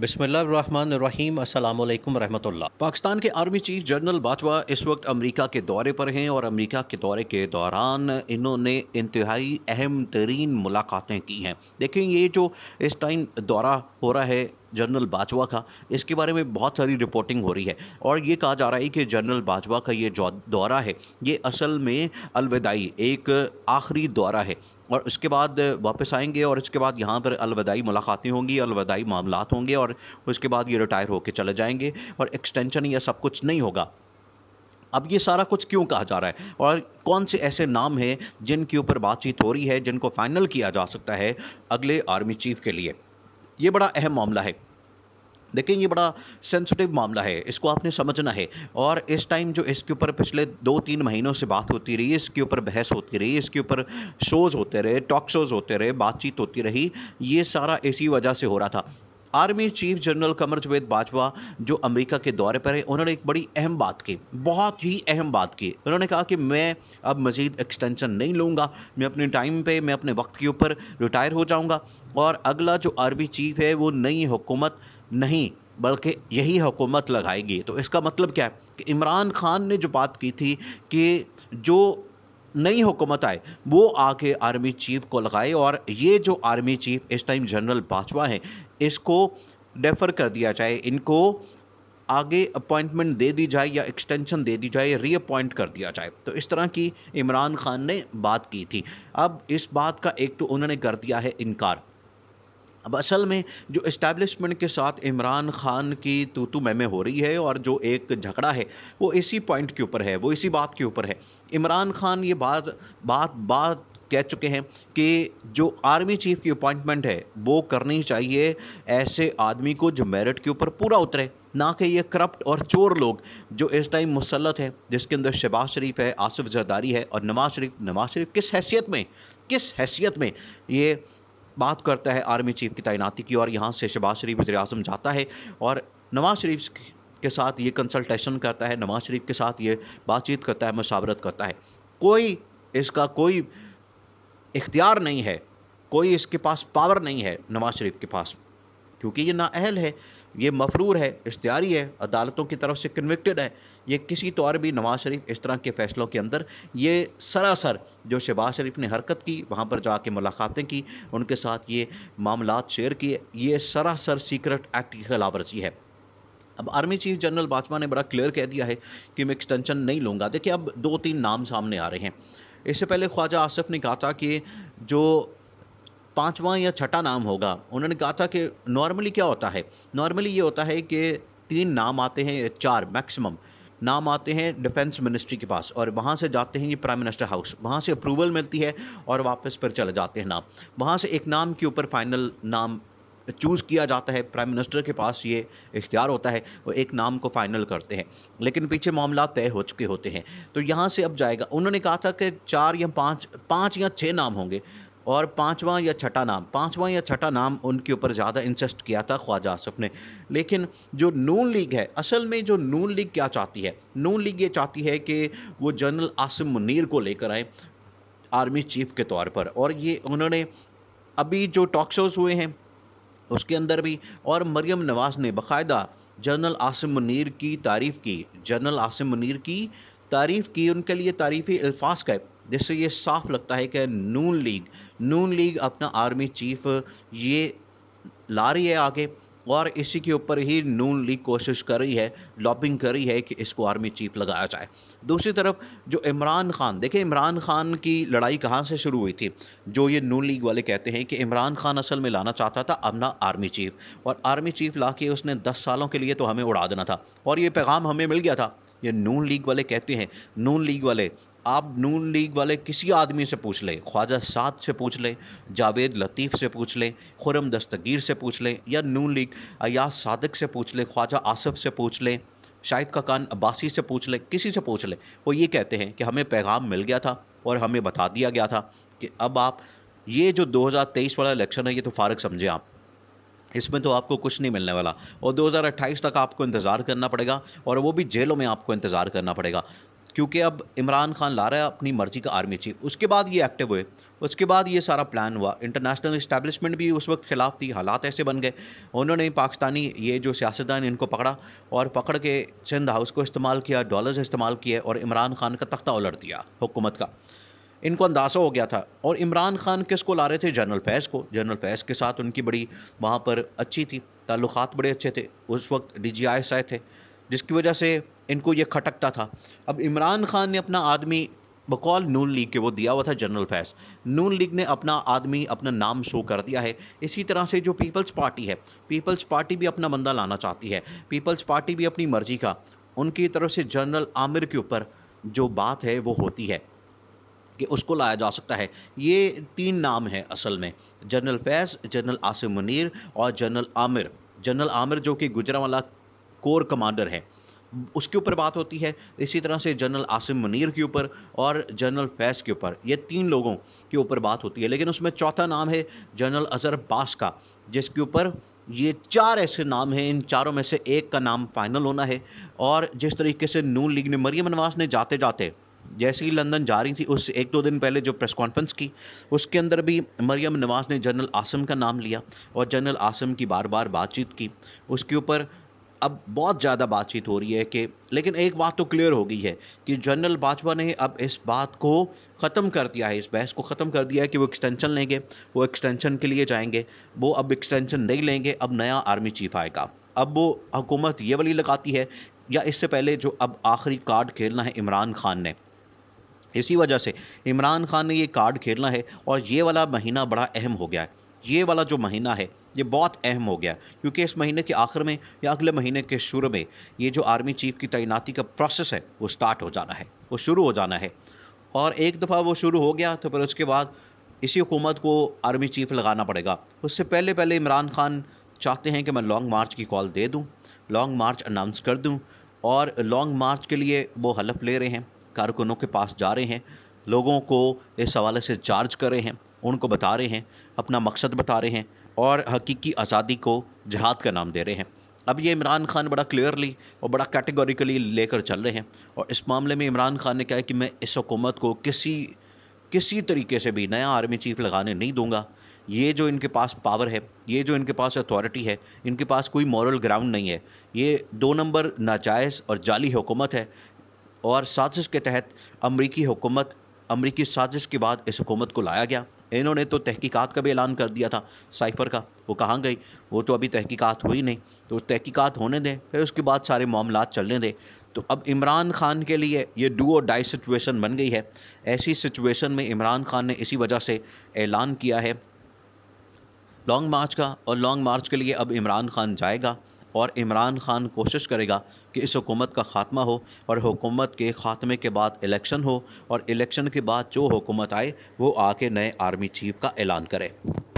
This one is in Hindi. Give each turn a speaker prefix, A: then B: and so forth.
A: बिसमीम रहमतुल्लाह पाकिस्तान के आर्मी चीफ जनरल बाजवा इस वक्त अमेरिका के दौरे पर हैं और अमेरिका के दौरे के दौरान इन्होंने इंतहाई अहम तरीन मुलाकातें की हैं देखें ये जो इस टाइम दौरा हो रहा है जनरल बाजवा का इसके बारे में बहुत सारी रिपोर्टिंग हो रही है और ये कहा जा रहा है कि जनरल बाजवा का ये दौरा है ये असल में अलविदाई एक आखिरी दौरा है और उसके बाद वापस आएंगे और उसके बाद यहाँ पर अलविदाई मुलाकातें होंगी अलविदाई मामला होंगे और उसके बाद ये रिटायर होकर चले जाएंगे और एक्सटेंशन या सब कुछ नहीं होगा अब ये सारा कुछ क्यों कहा जा रहा है और कौन से ऐसे नाम हैं जिनके ऊपर बातचीत हो रही है जिनको फाइनल किया जा सकता है अगले आर्मी चीफ के लिए ये बड़ा अहम मामला है लेकिन ये बड़ा सेंसिटिव मामला है इसको आपने समझना है और इस टाइम जो इसके ऊपर पिछले दो तीन महीनों से बात होती रही इसके ऊपर बहस होती रही इसके ऊपर शोज़ होते रहे टॉक शोज़ होते रहे बातचीत होती रही ये सारा इसी वजह से हो रहा था army chief general Qamar Javed Bajwa जो अमेरिका के दौरे पर है उन्होंने एक बड़ी अहम बात की बहुत ही अहम बात की उन्होंने कहा कि मैं अब मज़ीद एक्सटेंशन नहीं लूँगा मैं अपने टाइम पे मैं अपने वक्त के ऊपर रिटायर हो जाऊँगा और अगला जो आर्मी चीफ है वो नई हुकूमत नहीं बल्कि यही हुकूमत लगाएगी तो इसका मतलब क्या है कि इमरान खान ने जो बात की थी कि जो नई हुकूमत आए वो आके आर्मी चीफ़ को लगाए और ये जो आर्मी चीफ़ इस टाइम जनरल बाजवा हैं इसको डेफर कर दिया जाए इनको आगे अपॉइंटमेंट दे दी जाए या एक्सटेंशन दे दी जाए रीअपॉइंट कर दिया जाए तो इस तरह की इमरान खान ने बात की थी अब इस बात का एक तो उन्होंने कर दिया है इनकार अब असल में जो इस्टेबलिशमेंट के साथ इमरान खान की तू तू मैमे हो रही है और जो एक झगड़ा है वो इसी पॉइंट के ऊपर है वो इसी बात के ऊपर है इमरान खान ये बात बात बात कह चुके हैं कि जो आर्मी चीफ की अपॉइंटमेंट है वो करनी चाहिए ऐसे आदमी को जो मेरिट के ऊपर पूरा उतरे ना कि ये करप्ट और चोर लोग जो इस टाइम मुसलत हैं जिसके अंदर शहबाज शरीफ है आसिफ जरदारी है और नवाज शरीफ नवाज शरीफ किस हैसियत में किस हैसियत में ये बात करता है आर्मी चीफ की तैनाती की और यहाँ से शहबाज शरीफ वजे अजम जाता है और नवाज़ शरीफ के साथ ये कंसल्टेशन करता है नवाज़ शरीफ के साथ ये बातचीत करता है मशावरत करता है कोई इसका कोई इख्तियार नहीं है कोई इसके पास पावर नहीं है नवाज़ शरीफ के पास क्योंकि ये नाअहल है ये मफरूर है इश्तारी है अदालतों की तरफ से कन्विक्टेड है ये किसी तौर तो भी नवाज़ शरीफ इस तरह के फ़ैसलों के अंदर ये सरासर जो शहबाज शरीफ ने हरकत की वहाँ पर जाके मुलाकातें की उनके साथ ये मामला शेयर किए ये सरासर सीक्रेट एक्ट की खिलाफ वर्जी है अब आर्मी चीफ जनरल बाजवा ने बड़ा क्लियर कह दिया है कि मैं एक्सटेंशन नहीं लूँगा देखिए अब दो तीन नाम सामने आ रहे हैं इससे पहले ख्वाजा आसफ ने कहा था कि जो पाँचवा या छठा नाम होगा उन्होंने कहा था कि नॉर्मली क्या होता है नॉर्मली ये होता है कि तीन नाम आते हैं चार मैक्सिमम नाम आते हैं डिफेंस मिनिस्ट्री के पास और वहाँ से जाते हैं ये प्राइम मिनिस्टर हाउस वहाँ से अप्रूवल मिलती है और वापस फिर चले जाते हैं नाम वहाँ से एक नाम के ऊपर फाइनल नाम चूज़ किया जाता है प्राइम मिनिस्टर के पास ये इख्तियार होता है वो एक नाम को फाइनल करते हैं लेकिन पीछे मामला तय हो चुके होते हैं तो यहाँ से अब जाएगा उन्होंने कहा था कि चार या पाँच पाँच या छः नाम होंगे और पाँचवा या छठा नाम पाँचवा या छठा नाम उनके ऊपर ज़्यादा इंसेस्ट किया था ख्वाजा आसफ ने लेकिन जो नून लीग है असल में जो नून लीग क्या चाहती है नून लीग ये चाहती है कि वो जनरल आसिम मुनीर को लेकर आए आर्मी चीफ के तौर पर और ये उन्होंने अभी जो टॉक शोज़ हुए हैं उसके अंदर भी और मरियम नवाज़ ने बाकायदा जनरल आसिम मुनीर की तारीफ़ की जनरल आसिम मुनीर की तारीफ़ की उनके लिए तारीफ़ी अल्फाज का जिससे ये साफ लगता है कि नून लीग नून लीग अपना आर्मी चीफ ये ला रही है आगे और इसी के ऊपर ही नून लीग कोशिश कर रही है लॉबिंग कर रही है कि इसको आर्मी चीफ लगाया जाए दूसरी तरफ जो इमरान खान देखिए इमरान खान की लड़ाई कहाँ से शुरू हुई थी जो ये नून लीग वाले कहते हैं कि इमरान खान असल में लाना चाहता था अपना आर्मी चीफ और आर्मी चीफ ला के उसने दस सालों के लिए तो हमें उड़ा देना था और ये पैगाम हमें मिल गया था ये नून लीग वाले कहते हैं नून लीग वाले आप नून लीग वाले किसी आदमी से पूछ लें ख्वाजा साद से पूछ लें जावेद लतीफ़ से पूछ लें खुरम दस्तगीर से पूछ लें या नून लीग अयाज सादक से पूछ लें ख्वाजा आसफ़ से पूछ लें शाहिद का कान अब्बासी से पूछ लें किसी से पूछ लें वो ये कहते हैं कि हमें पैगाम मिल गया था और हमें बता दिया गया था कि अब आप ये जो 2023 वाला इलेक्शन है ये तो फारक समझें आप इसमें तो आपको कुछ नहीं मिलने वाला और 2028 तक आपको इंतज़ार करना पड़ेगा और वो भी जेलों में आपको इंतज़ार करना पड़ेगा क्योंकि अब इमरान खान ला रहा है अपनी मर्जी का आर्मी चीफ उसके बाद ये एक्टिव हुए उसके बाद ये सारा प्लान हुआ इंटरनेशनल इस्टेबलिशमेंट भी उस वक्त खिलाफ थी हालात ऐसे बन गए उन्होंने पाकिस्तानी ये जो सियासतदान इनको पकड़ा और पकड़ के सिंध हाउस को इस्तेमाल किया डॉलर्स इस्तेमाल किए और इमरान खान का तख्ता उलट दिया हुकूमत का इनको अंदाज़ा हो गया था और इमरान खान किसको ला रहे थे जनरल फैज़ को जनरल फैज़ के साथ उनकी बड़ी वहाँ पर अच्छी थी ताल्लुक़ बड़े अच्छे थे उस वक्त डी जी आए थे जिसकी वजह से इनको ये खटकता था अब इमरान खान ने अपना आदमी बकौल नून लीग के वो दिया हुआ था जनरल फैस नून लीग ने अपना आदमी अपना नाम शो कर दिया है इसी तरह से जो पीपल्स पार्टी है पीपल्स पार्टी भी अपना बंदा लाना चाहती है पीपल्स पार्टी भी अपनी मर्जी का उनकी तरफ से जनरल आमिर के ऊपर जो बात है वो होती है कि उसको लाया जा सकता है ये तीन नाम हैं असल में जनरल फैज़ जनरल आसिम मुनीर और जनरल आमिर जनरल आमिर जो कि गुजरावाला कोर कमांडर हैं उसके ऊपर बात होती है इसी तरह से जनरल आसिम मुनीर के ऊपर और जनरल फैज़ के ऊपर ये तीन लोगों के ऊपर बात होती है लेकिन उसमें चौथा नाम है जनरल अजहर बास का जिसके ऊपर ये चार ऐसे नाम हैं इन चारों में से एक का नाम फाइनल होना है और जिस तरीके से नून लीग ने मरियम नवाज ने जाते जाते जैसे ही लंदन जा रही थी उस एक दो दिन पहले जो प्रेस कॉन्फ्रेंस की उसके अंदर भी मरियम नवाज ने जनरल आसम का नाम लिया और जनरल आसम की बार बार बातचीत की उसके ऊपर अब बहुत ज़्यादा बातचीत हो रही है कि लेकिन एक बात तो क्लियर हो गई है कि जनरल भाजपा ने अब इस बात को ख़त्म कर दिया है इस बहस को ख़त्म कर दिया है कि वो एक्सटेंशन लेंगे वो एक्सटेंशन के लिए जाएंगे वो अब एक्सटेंशन नहीं लेंगे अब नया आर्मी चीफ आएगा अब वो हुकूमत ये वाली लगाती है या इससे पहले जो अब आखिरी कार्ड खेलना है इमरान खान ने इसी वजह से इमरान खान ने ये कार्ड खेलना है और ये वाला महीना बड़ा अहम हो गया है ये वाला जो महीना है ये बहुत अहम हो गया क्योंकि इस महीने के आखिर में या अगले महीने के शुरू में ये जो आर्मी चीफ की तैनाती का प्रोसेस है वो स्टार्ट हो जाना है वो शुरू हो जाना है और एक दफ़ा वो शुरू हो गया तो फिर उसके बाद इसी हुकूमत को आर्मी चीफ लगाना पड़ेगा उससे पहले पहले इमरान खान चाहते हैं कि मैं लॉन्ग मार्च की कॉल दे दूँ लॉन्ग मार्च अनाउंस कर दूँ और लॉन्ग मार्च के लिए वो हलफ ले रहे हैं कारकुनों के पास जा रहे हैं लोगों को इस हवाले से चार्ज कर रहे हैं उनको बता रहे हैं अपना मकसद बता रहे हैं और हकीकी आज़ादी को जहाद का नाम दे रहे हैं अब ये इमरान खान बड़ा क्लियरली और बड़ा कैटेगोरिकली लेकर चल रहे हैं और इस मामले में इमरान खान ने कहा है कि मैं इस हुकूमत को किसी किसी तरीके से भी नया आर्मी चीफ लगाने नहीं दूंगा ये जो इनके पास पावर है ये जो इनके पास अथॉरिटी है इनके पास कोई मॉरल ग्राउंड नहीं है ये दो नंबर नाजायज़ और जाली हुकूमत है और साजिश के तहत अमरीकी हुकूमत अमरीकी साजिश के बाद इस हुकूमत को लाया गया इन्होंने तो तहकीकात का भी ऐलान कर दिया था साइफ़र का वो कहाँ गई वो तो अभी तहकीकात हुई नहीं तो तहकीकात होने दें फिर उसके बाद सारे मामला चलने दें तो अब इमरान खान के लिए ये डू और डाई सिचुएशन बन गई है ऐसी सिचुएशन में इमरान खान ने इसी वजह से ऐलान किया है लॉन्ग मार्च का और लॉन्ग मार्च के लिए अब इमरान खान जाएगा और इमरान खान कोशिश करेगा कि इस हुकूमत का खात्मा हो और हुकूमत के ख़ात्मे के बाद इलेक्शन हो और इलेक्शन के बाद जो हुकूमत आए वो आके नए आर्मी चीफ का ऐलान करे